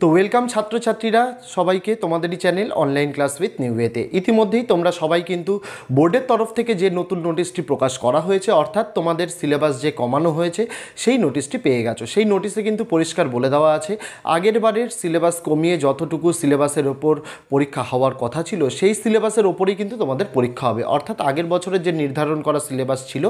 তো ওয়েলকাম ছাত্রছাত্রীরা সবাইকে তোমাদেরই চ্যানেল অনলাইন ক্লাস উইথ নিউয়েতে ইতিমধ্যেই তোমরা সবাই কিন্তু বোর্ডের তরফ থেকে যে নতুন নোটিশটি প্রকাশ করা হয়েছে অর্থাৎ তোমাদের সিলেবাস যে কমানো হয়েছে সেই নোটিশটি পেয়ে গেছো সেই নোটিশে কিন্তু পরিষ্কার বলে দেওয়া আছে আগের বারের সিলেবাস কমিয়ে যতটুকু সিলেবাসের ওপর পরীক্ষা হওয়ার কথা ছিল সেই সিলেবাসের ওপরেই কিন্তু তোমাদের পরীক্ষা হবে অর্থাৎ আগের বছরের যে নির্ধারণ করা সিলেবাস ছিল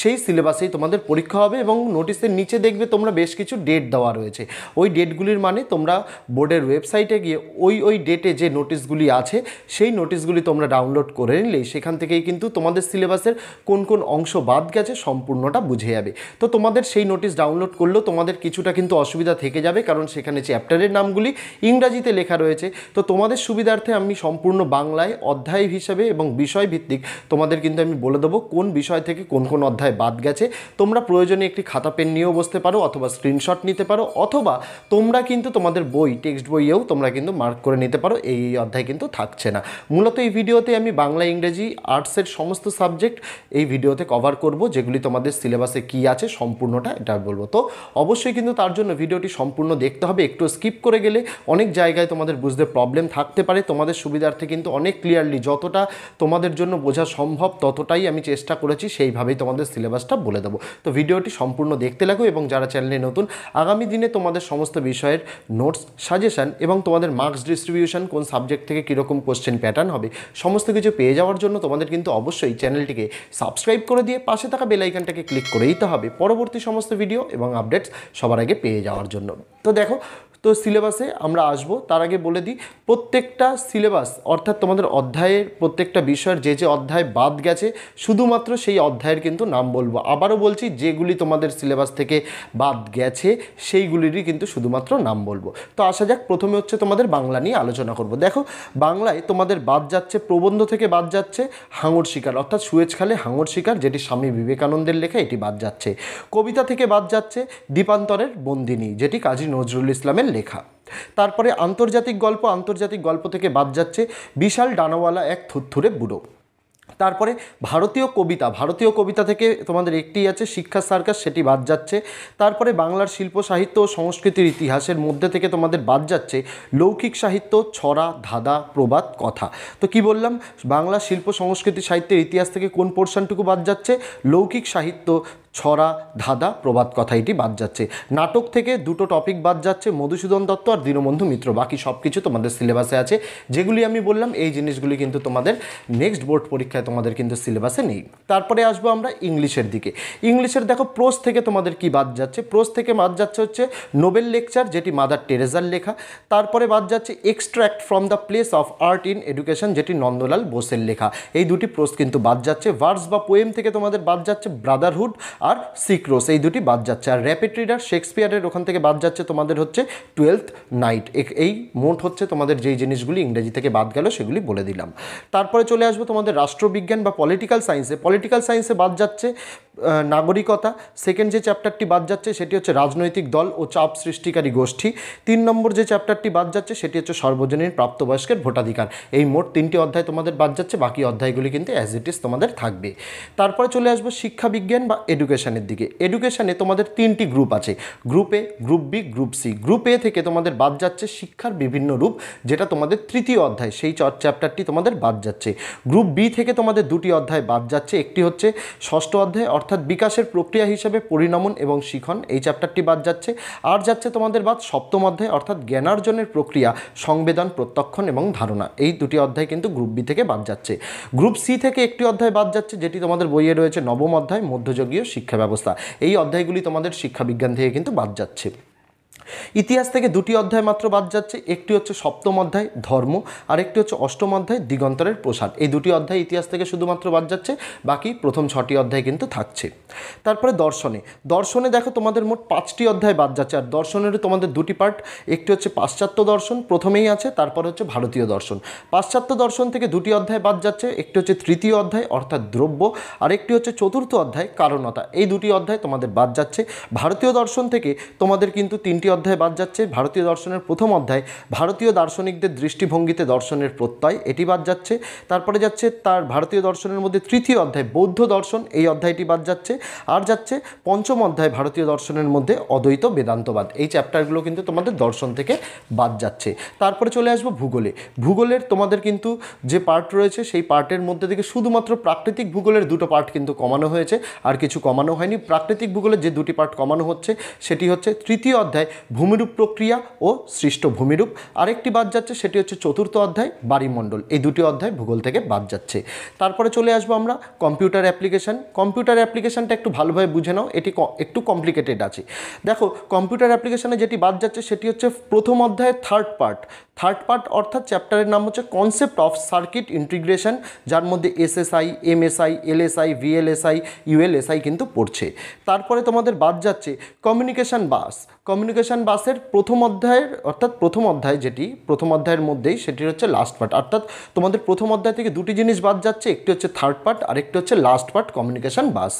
সেই সিলেবাসেই তোমাদের পরীক্ষা হবে এবং নোটিশের নিচে দেখবে তোমরা বেশ কিছু ডেট দেওয়া রয়েছে ওই ডেটগুলির মানে তোমরা বোর্ডের ওয়েবসাইটে গিয়ে ওই ওই ডেটে যে নোটিশগুলি আছে সেই নোটিশগুলি তোমরা ডাউনলোড করে নিলে সেখান থেকেই কিন্তু তোমাদের সিলেবাসের কোন কোন অংশ বাদ গেছে সম্পূর্ণটা বুঝে যাবে তো তোমাদের সেই নোটিশ ডাউনলোড করলেও তোমাদের কিছুটা কিন্তু অসুবিধা থেকে যাবে কারণ সেখানে চ্যাপ্টারের নামগুলি ইংরাজিতে লেখা রয়েছে তো তোমাদের সুবিধার্থে আমি সম্পূর্ণ বাংলায় অধ্যায় হিসাবে এবং বিষয়ভিত্তিক তোমাদের কিন্তু আমি বলে দেবো কোন বিষয় থেকে কোন কোন অধ্যায় বাদ গেছে তোমরা প্রয়োজনে একটি খাতা পেন নিয়েও বসতে পারো অথবা স্ক্রিনশট নিতে পারো অথবা তোমরা কিন্তু তোমাদের বই বই টেক্সট বইয়েও তোমরা কিন্তু মার্ক করে নিতে পারো এই অধ্যায় কিন্তু থাকছে না মূলত এই ভিডিওতে আমি বাংলা ইংরেজি আর্টসের সমস্ত সাবজেক্ট এই ভিডিওতে কভার করব যেগুলি তোমাদের সিলেবাসে কি আছে সম্পূর্ণটা এটা বলবো তো অবশ্যই কিন্তু তার জন্য ভিডিওটি সম্পূর্ণ দেখতে হবে একটু স্কিপ করে গেলে অনেক জায়গায় তোমাদের বুঝতে প্রবলেম থাকতে পারে তোমাদের সুবিধার্থে কিন্তু অনেক ক্লিয়ারলি যতটা তোমাদের জন্য বোঝা সম্ভব ততটাই আমি চেষ্টা করেছি সেইভাবেই তোমাদের সিলেবাসটা বলে দেবো তো ভিডিওটি সম্পূর্ণ দেখতে লাগো এবং যারা চ্যানেলে নতুন আগামী দিনে তোমাদের সমস্ত বিষয়ের নোটস সাজেশান এবং তোমাদের মার্কস ডিস্ট্রিবিউশন কোন সাবজেক্ট থেকে কীরকম কোশ্চেন প্যাটার্ন হবে সমস্ত কিছু পেয়ে যাওয়ার জন্য তোমাদের কিন্তু অবশ্যই চ্যানেলটিকে সাবস্ক্রাইব করে দিয়ে পাশে থাকা বেলাইকানটাকে ক্লিক করে দিতে হবে পরবর্তী সমস্ত ভিডিও এবং আপডেটস সবার আগে পেয়ে যাওয়ার জন্য তো দেখো তো সিলেবাসে আমরা আসব তার আগে বলে দিই প্রত্যেকটা সিলেবাস অর্থাৎ তোমাদের অধ্যায়ের প্রত্যেকটা বিষয়ের যে যে অধ্যায় বাদ গেছে শুধুমাত্র সেই অধ্যায়ের কিন্তু নাম বলবো আবারও বলছি যেগুলি তোমাদের সিলেবাস থেকে বাদ গেছে সেইগুলিরই কিন্তু শুধুমাত্র নাম বলবো তো আসা যাক প্রথমে হচ্ছে তোমাদের বাংলা নিয়ে আলোচনা করব দেখো বাংলায় তোমাদের বাদ যাচ্ছে প্রবন্ধ থেকে বাদ যাচ্ছে হাঙর শিকার অর্থাৎ সুয়েজ খালে হাঙর শিকার যেটি স্বামী বিবেকানন্দের লেখা এটি বাদ যাচ্ছে কবিতা থেকে বাদ যাচ্ছে দীপান্তরের বন্দিনী যেটি কাজী নজরুল ইসলামের সালের লেখা তারপরে আন্তর্জাতিক গল্প আন্তর্জাতিক গল্প থেকে বাদ যাচ্ছে বিশাল ডানাওয়ালা এক থুরথুরে বুড়ো তারপরে ভারতীয় কবিতা ভারতীয় কবিতা থেকে তোমাদের একটি আছে শিক্ষা সার্কাস সেটি বাদ যাচ্ছে তারপরে বাংলার শিল্প সাহিত্য ও সংস্কৃতির ইতিহাসের মধ্যে থেকে তোমাদের বাদ যাচ্ছে লৌকিক সাহিত্য ছড়া ধাঁধা প্রবাদ কথা তো কি বললাম বাংলা শিল্প সংস্কৃতি সাহিত্যের ইতিহাস থেকে কোন পোর্শনটুকু বাদ যাচ্ছে লৌকিক সাহিত্য ছড়া ধাঁধা প্রবাদ কথা এটি বাদ যাচ্ছে নাটক থেকে দুটো টপিক বাদ যাচ্ছে মধুসূদন দত্ত আর দীনবন্ধু মিত্র বাকি সব কিছু তোমাদের সিলেবাসে আছে যেগুলি আমি বললাম এই জিনিসগুলি কিন্তু তোমাদের নেক্সট বোর্ড পরীক্ষায় তোমাদের কিন্তু সিলেবাসে নেই তারপরে আসবো আমরা ইংলিশের দিকে ইংলিশের দেখো প্রোস থেকে তোমাদের কি বাদ যাচ্ছে প্রোস থেকে বাদ যাচ্ছে হচ্ছে নোবেল লেকচার যেটি মাদার টেরেজার লেখা তারপরে বাদ যাচ্ছে extract from the place of art in education যেটি নন্দলাল বোসের লেখা এই দুটি প্রোস কিন্তু বাদ যাচ্ছে ভার্স বা পোয়েম থেকে তোমাদের বাদ যাচ্ছে ব্রাদারহুড আর সিক্রোস এই দুটি বাদ যাচ্ছে আর র্যাপিড রিডার শেক্সপিয়ারের ওখান থেকে বাদ যাচ্ছে তোমাদের হচ্ছে টুয়েলথ নাইট এই মোট হচ্ছে তোমাদের যেই জিনিসগুলি ইংরেজি থেকে বাদ গেল সেগুলি বলে দিলাম তারপরে চলে আসবো তোমাদের রাষ্ট্রবিজ্ঞান বা পলিটিক্যাল সায়েন্সে পলিটিক্যাল সায়েন্সে বাদ যাচ্ছে নাগরিকতা সেকেন্ড যে চ্যাপ্টারটি বাদ যাচ্ছে সেটি হচ্ছে রাজনৈতিক দল ও চাপ সৃষ্টিকারী গোষ্ঠী তিন নম্বর যে চ্যাপ্টারটি বাদ যাচ্ছে সেটি হচ্ছে সর্বজনীন প্রাপ্তবয়স্কের ভোটাধিকার এই মোট তিনটি অধ্যায় তোমাদের বাদ যাচ্ছে বাকি অধ্যায়গুলি কিন্তু অ্যাজ ইট ইজ তোমাদের থাকবে তারপরে চলে আসবো শিক্ষা বিজ্ঞান বা এডুকেশনের দিকে এডুকেশানে তোমাদের তিনটি গ্রুপ আছে group A group B group C group A থেকে তোমাদের বাদ যাচ্ছে শিক্ষার বিভিন্ন রূপ যেটা তোমাদের তৃতীয় অধ্যায় সেই চ্যাপ্টারটি তোমাদের বাদ যাচ্ছে গ্রুপ বি থেকে তোমাদের দুটি অধ্যায় বাদ যাচ্ছে একটি হচ্ছে ষষ্ঠ অধ্যায় অর্থাৎ বিকাশের প্রক্রিয়া হিসেবে পরিণমন এবং শিখন এই চ্যাপ্টারটি বাদ যাচ্ছে আর যাচ্ছে তোমাদের বাদ সপ্তম অধ্যায় অর্থাৎ জ্ঞানার্জনের প্রক্রিয়া সংবেদন প্রত্যক্ষণ এবং ধারণা এই দুটি অধ্যায় কিন্তু গ্রুপ বি থেকে বাদ যাচ্ছে গ্রুপ সি থেকে একটি অধ্যায় বাদ যাচ্ছে যেটি তোমাদের বইয়ে রয়েছে নবম অধ্যায় মধ্যযুগীয় শিক্ষা ব্যবস্থা এই অধ্যায়গুলি তোমাদের শিক্ষাবিজ্ঞান থেকে কিন্তু বাদ যাচ্ছে ইতিহাস থেকে দুটি অধ্যায় মাত্র বাদ যাচ্ছে একটি হচ্ছে সপ্তম অধ্যায় ধর্ম আর একটি হচ্ছে অষ্টম অধ্যায় দিগন্তরের প্রসার এই দুটি অধ্যায় ইতিহাস থেকে শুধুমাত্র বাদ যাচ্ছে বাকি প্রথম ছটি অধ্যায় কিন্তু থাকছে তারপরে দর্শনে দর্শনে দেখো তোমাদের মোট পাঁচটি অধ্যায় বাদ যাচ্ছে আর দর্শনেরও তোমাদের দুটি পার্ট একটি হচ্ছে পাশ্চাত্য দর্শন প্রথমেই আছে তারপর হচ্ছে ভারতীয় দর্শন পাশ্চাত্য দর্শন থেকে দুটি অধ্যায় বাদ যাচ্ছে একটি হচ্ছে তৃতীয় অধ্যায় অর্থাৎ দ্রব্য আর একটি হচ্ছে চতুর্থ অধ্যায় কারণতা এই দুটি অধ্যায় তোমাদের বাদ যাচ্ছে ভারতীয় দর্শন থেকে তোমাদের কিন্তু তিনটি অধ্যায় বাদ যাচ্ছে ভারতীয় দর্শনের প্রথম অধ্যায় ভারতীয় দার্শনিকদের দৃষ্টিভঙ্গিতে দর্শনের প্রত্যয় এটি বাদ যাচ্ছে তারপরে যাচ্ছে তার ভারতীয় দর্শনের মধ্যে তৃতীয় অধ্যায় বৌদ্ধ দর্শন এই অধ্যায়টি বাদ যাচ্ছে আর যাচ্ছে পঞ্চম অধ্যায় ভারতীয় দর্শনের মধ্যে অদ্বৈত বেদান্তবাদ এই চ্যাপ্টারগুলো কিন্তু তোমাদের দর্শন থেকে বাদ যাচ্ছে তারপরে চলে আসবো ভূগোলে ভূগোলের তোমাদের কিন্তু যে পার্ট রয়েছে সেই পার্টের মধ্যে থেকে শুধুমাত্র প্রাকৃতিক ভূগোলের দুটো পার্ট কিন্তু কমানো হয়েছে আর কিছু কমানো হয়নি প্রাকৃতিক ভূগোলের যে দুটি পার্ট কমানো হচ্ছে সেটি হচ্ছে তৃতীয় অধ্যায় ভূমিরূপ প্রক্রিয়া ও সৃষ্ট ভূমিরূপ আরেকটি বাদ যাচ্ছে সেটি হচ্ছে চতুর্থ অধ্যায় বাড়িমণ্ডল এই দুটি অধ্যায় ভূগোল থেকে বাদ যাচ্ছে তারপরে চলে আসবো আমরা কম্পিউটার অ্যাপ্লিকেশান কম্পিউটার অ্যাপ্লিকেশানটা একটু ভালোভাবে বুঝে নাও এটি একটু কমপ্লিকেটেড আছে দেখো কম্পিউটার অ্যাপ্লিকেশানে যেটি বাদ যাচ্ছে সেটি হচ্ছে প্রথম অধ্যায়ের থার্ড পার্ট থার্ড পার্ট অর্থাৎ চ্যাপ্টারের নাম হচ্ছে কনসেপ্ট অফ সার্কিট ইন্টিগ্রেশন যার মধ্যে SSI MSI LSI VLSI ULSI কিন্তু পড়ছে তারপরে তোমাদের বাদ যাচ্ছে কমিউনিকেশান বাস কমিউনিকেশান বাসের প্রথম অধ্যায়ের অর্থাৎ প্রথম অধ্যায় যেটি প্রথম অধ্যায়ের মধ্যেই সেটি হচ্ছে লাস্ট পার্ট অর্থাৎ তোমাদের প্রথম অধ্যায় থেকে দুটি জিনিস বাদ যাচ্ছে একটি হচ্ছে থার্ড পার্ট আর একটি হচ্ছে লাস্ট পার্ট কমিউনিকেশান বাস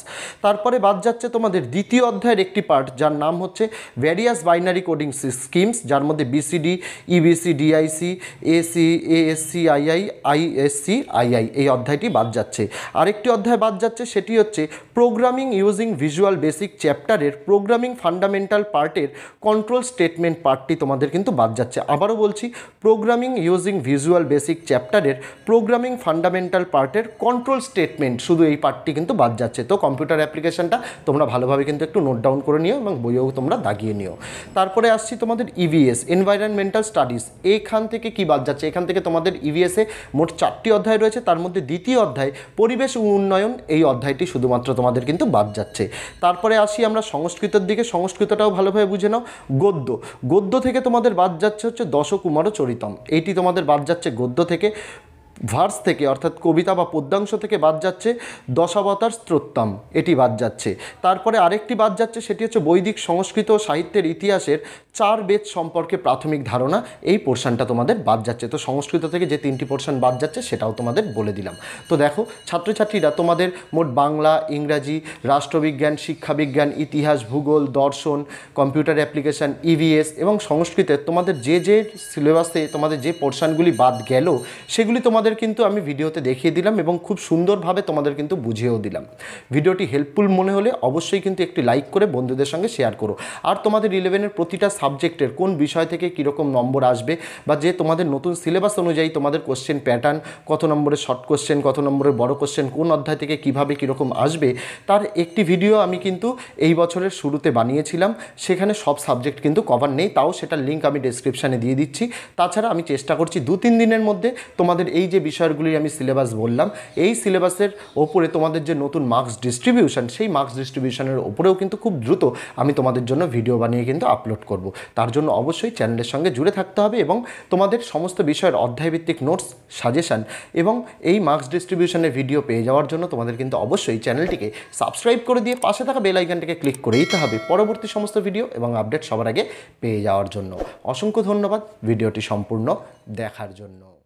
তারপরে বাদ যাচ্ছে তোমাদের দ্বিতীয় অধ্যায়ের একটি পার্ট যার নাম হচ্ছে ভ্যারিয়াস বাইনারি কোডিং স্কিমস যার মধ্যে BCD EBCDIC AC ASCII ISCII এই অধ্যায়টি বাদ যাচ্ছে আরেকটি অধ্যায় বাদ যাচ্ছে সেটি হচ্ছে প্রোগ্রামিং ইউজিং ভিজুয়াল বেসিক চ্যাপ্টারের প্রোগ্রামিং ফান্ডামেন্টাল পার্টের কন্ট্রোল স্টেটমেন্ট পার্টটি তোমাদের কিন্তু বাদ যাচ্ছে আবারও বলছি প্রোগ্রামিং ইউজিং ভিজুয়াল বেসিক চ্যাপ্টারের প্রোগ্রামিং ফান্ডামেন্টাল পার্টের কন্ট্রোল স্টেটমেন্ট শুধু এই পার্টটি কিন্তু বাদ যাচ্ছে তো কম্পিউটার অ্যাপ্লিকেশনটা তোমরা ভালোভাবে কিন্তু একটু নোট ডাউন করে নিও এবং বইয়েও তোমরা দাগিয়ে নিও তারপরে আসছি তোমাদের ইভিএস এনভায়রনমেন্টাল স্টাডিজ এ এখান থেকে কি বাদ যাচ্ছে এখান থেকে তোমাদের ইভিএসে মোট চারটি অধ্যায় রয়েছে তার মধ্যে দ্বিতীয় অধ্যায় পরিবেশ উন্নয়ন এই অধ্যায়টি শুধুমাত্র তোমাদের কিন্তু বাদ যাচ্ছে তারপরে আসি আমরা সংস্কৃতের দিকে সংস্কৃতটাও ভালোভাবে বুঝে নাও গদ্য গদ্য থেকে তোমাদের বাদ যাচ্ছে হচ্ছে দশকুমার চরিতম এইটি তোমাদের বাদ যাচ্ছে গদ্য থেকে ভার্স থেকে অর্থাৎ কবিতা বা পদ্যাংশ থেকে বাদ যাচ্ছে দশাবতার স্ত্রোত্তম এটি বাদ যাচ্ছে তারপরে আরেকটি বাদ যাচ্ছে সেটি হচ্ছে বৈদিক সংস্কৃত সাহিত্যের ইতিহাসের চার বেদ সম্পর্কে প্রাথমিক ধারণা এই পোর্শনটা তোমাদের বাদ যাচ্ছে তো সংস্কৃত থেকে যে তিনটি পোর্শন বাদ যাচ্ছে সেটাও তোমাদের বলে দিলাম তো দেখো ছাত্রছাত্রীরা তোমাদের মোট বাংলা ইংরাজি রাষ্ট্রবিজ্ঞান শিক্ষাবিজ্ঞান ইতিহাস ভূগোল দর্শন কম্পিউটার অ্যাপ্লিকেশান ইভিএস e এবং সংস্কৃতের তোমাদের যে যে সিলেবাসে তোমাদের যে পোর্শনগুলি বাদ গেল সেগুলি তোমাদের তোমাদের কিন্তু আমি ভিডিওতে দেখিয়ে দিলাম এবং খুব সুন্দরভাবে তোমাদের কিন্তু বুঝিয়েও দিলাম ভিডিওটি হেল্পফুল মনে হলে অবশ্যই কিন্তু একটি লাইক করে বন্ধুদের সঙ্গে শেয়ার করো আর তোমাদের ইলেভেনের প্রতিটা সাবজেক্টের কোন বিষয় থেকে কীরকম নম্বর আসবে বা যে তোমাদের নতুন সিলেবাস অনুযায়ী তোমাদের কোশ্চেন প্যাটার্ন কত নম্বরের শর্ট কোশ্চেন কত নম্বরের বড় কোশ্চেন কোন অধ্যায় থেকে কীভাবে কীরকম আসবে তার একটি ভিডিও আমি কিন্তু এই বছরের শুরুতে বানিয়েছিলাম সেখানে সব সাবজেক্ট কিন্তু কভার নেই তাও সেটার লিঙ্ক আমি ডেসক্রিপশানে দিয়ে দিচ্ছি তাছাড়া আমি চেষ্টা করছি দু তিন দিনের মধ্যে তোমাদের এই যে যে বিষয়গুলি আমি সিলেবাস বললাম এই সিলেবাসের ওপরে তোমাদের যে নতুন মার্কস ডিস্ট্রিবিউশন সেই মার্কস ডিস্ট্রিবিউশনের ওপরেও কিন্তু খুব দ্রুত আমি তোমাদের জন্য ভিডিও বানিয়ে কিন্তু আপলোড করব তার জন্য অবশ্যই চ্যানেলের সঙ্গে জুড়ে থাকতে হবে এবং তোমাদের সমস্ত বিষয়ের অধ্যায়ভিত্তিক নোটস সাজেশান এবং এই মার্কস ডিস্ট্রিবিউশনের ভিডিও পেয়ে যাওয়ার জন্য তোমাদের কিন্তু অবশ্যই চ্যানেলটিকে সাবস্ক্রাইব করে দিয়ে পাশে থাকা বেলাইকানটিকে ক্লিক করে দিতে হবে পরবর্তী সমস্ত ভিডিও এবং আপডেট সবার আগে পেয়ে যাওয়ার জন্য অসংখ্য ধন্যবাদ ভিডিওটি সম্পূর্ণ দেখার জন্য